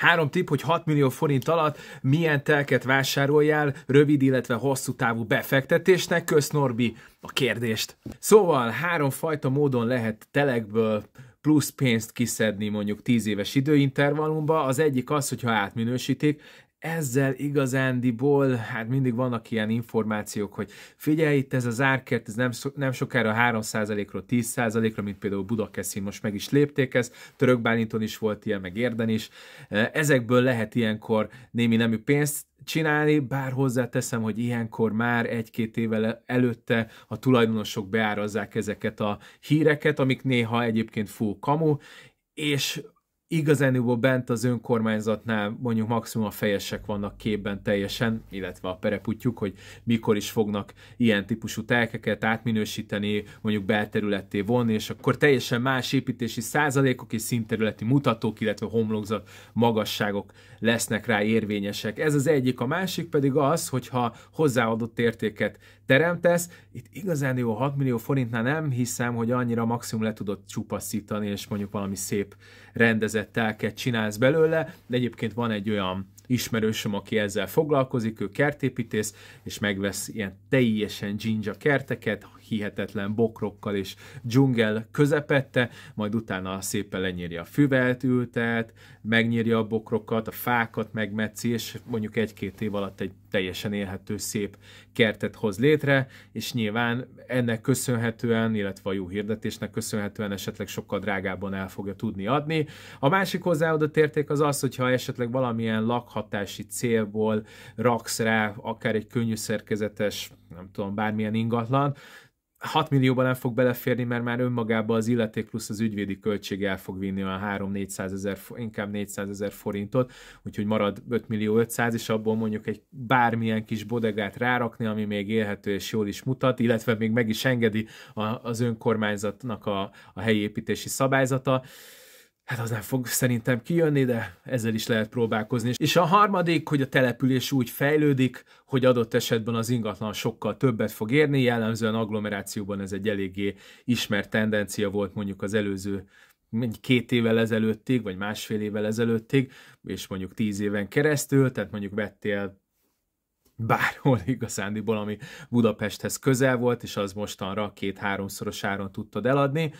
Három tipp, hogy 6 millió forint alatt milyen telket vásároljál rövid, illetve hosszú távú befektetésnek. Kösz Norbi a kérdést. Szóval három fajta módon lehet telekből plusz pénzt kiszedni mondjuk 10 éves időintervallumba. Az egyik az, hogyha átminősítik, ezzel igazándiból, hát mindig vannak ilyen információk, hogy figyelj, itt ez az árkert, ez nem, so, nem sokára 3%-ról 10%-ra, mint például Budakeszin most meg is lépték Török Bálinton is volt ilyen, meg Érden is. Ezekből lehet ilyenkor némi nemű pénzt csinálni, bár hozzáteszem, hogy ilyenkor már egy-két évvel előtte a tulajdonosok beárazzák ezeket a híreket, amik néha egyébként full kamu, és igazániból bent az önkormányzatnál mondjuk maximum a fejesek vannak képben teljesen, illetve a pereputjuk, hogy mikor is fognak ilyen típusú telkeket átminősíteni, mondjuk belterületté vonni, és akkor teljesen más építési százalékok és szinterületi mutatók, illetve homlokzat magasságok lesznek rá érvényesek. Ez az egyik, a másik pedig az, hogyha hozzáadott értéket teremtesz, itt igazán jó 6 millió forintnál nem hiszem, hogy annyira maximum le tudod csupaszítani, és mondjuk valami szép rendezett telket csinálsz belőle, de egyébként van egy olyan ismerősöm, aki ezzel foglalkozik, ő kertépítész, és megvesz ilyen teljesen dzsindzsa kerteket, hihetetlen bokrokkal és dzsungel közepette, majd utána szépen lenyírja a füvet, ültet, megnyírja a bokrokat, a fákat megmetszi, és mondjuk egy-két év alatt egy teljesen élhető, szép kertet hoz létre, és nyilván ennek köszönhetően, illetve a jó hirdetésnek köszönhetően esetleg sokkal drágábban el fogja tudni adni. A másik hozzáadott érték az az, hogyha esetleg valamilyen lakhatási célból raksz rá akár egy könnyű szerkezetes, nem tudom, bármilyen ingatlan, 6 millióban nem fog beleférni, mert már önmagában az illeték plusz az ügyvédi költség el fog vinni olyan 3-400 ezer, inkább 400 ezer forintot, úgyhogy marad 5 millió 500, és abból mondjuk egy bármilyen kis bodegát rárakni, ami még élhető és jól is mutat, illetve még meg is engedi a, az önkormányzatnak a, a helyi építési szabályzata hát az nem fog szerintem kijönni, de ezzel is lehet próbálkozni. És a harmadik, hogy a település úgy fejlődik, hogy adott esetben az ingatlan sokkal többet fog érni, jellemzően agglomerációban ez egy eléggé ismert tendencia volt mondjuk az előző két évvel ezelőttig, vagy másfél évvel ezelőttig, és mondjuk tíz éven keresztül, tehát mondjuk vettél bárhol igazándiból, ami Budapesthez közel volt, és az mostanra két-háromszoros áron tudtad eladni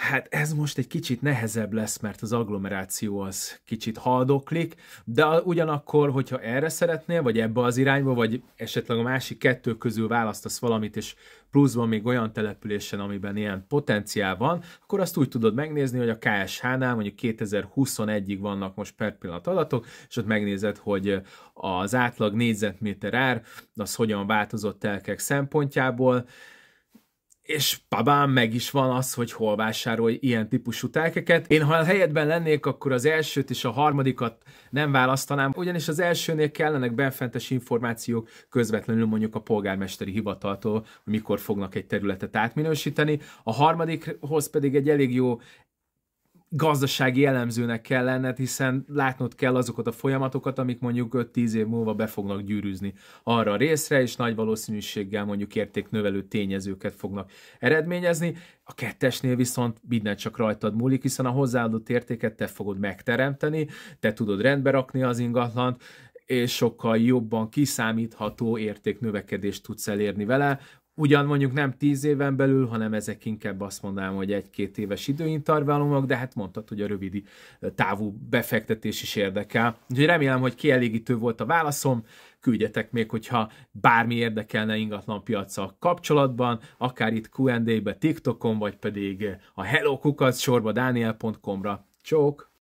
Hát ez most egy kicsit nehezebb lesz, mert az agglomeráció az kicsit haldoklik, de ugyanakkor, hogyha erre szeretnél, vagy ebbe az irányba, vagy esetleg a másik kettő közül választasz valamit, és pluszban még olyan településen, amiben ilyen potenciál van, akkor azt úgy tudod megnézni, hogy a KSH-nál mondjuk 2021-ig vannak most per pillanat adatok, és ott megnézed, hogy az átlag négyzetméter ár, az hogyan változott telkek szempontjából, és babám meg is van az, hogy hol vásárolj ilyen típusú telkeket. Én ha a helyedben lennék, akkor az elsőt és a harmadikat nem választanám, ugyanis az elsőnél kellenek benfentes információk közvetlenül mondjuk a polgármesteri hivataltól, mikor fognak egy területet átminősíteni, a harmadikhoz pedig egy elég jó gazdasági elemzőnek kell lenned, hiszen látnod kell azokat a folyamatokat, amik mondjuk 5-10 év múlva be fognak gyűrűzni arra a részre, és nagy valószínűséggel mondjuk értéknövelő tényezőket fognak eredményezni. A kettesnél viszont minden csak rajtad múlik, hiszen a hozzáadott értéket te fogod megteremteni, te tudod rendbe rakni az ingatlant, és sokkal jobban kiszámítható értéknövekedést tudsz elérni vele, Ugyan mondjuk nem tíz éven belül, hanem ezek inkább azt mondanám, hogy egy-két éves időintervallumok, de hát mondtad, hogy a rövid távú befektetés is érdekel. Úgyhogy remélem, hogy kielégítő volt a válaszom küldjetek még, hogyha bármi érdekelne ingatlan piacsal kapcsolatban, akár itt Q&A-be, TikTokon, vagy pedig a sorba daniel.com-ra. Csók!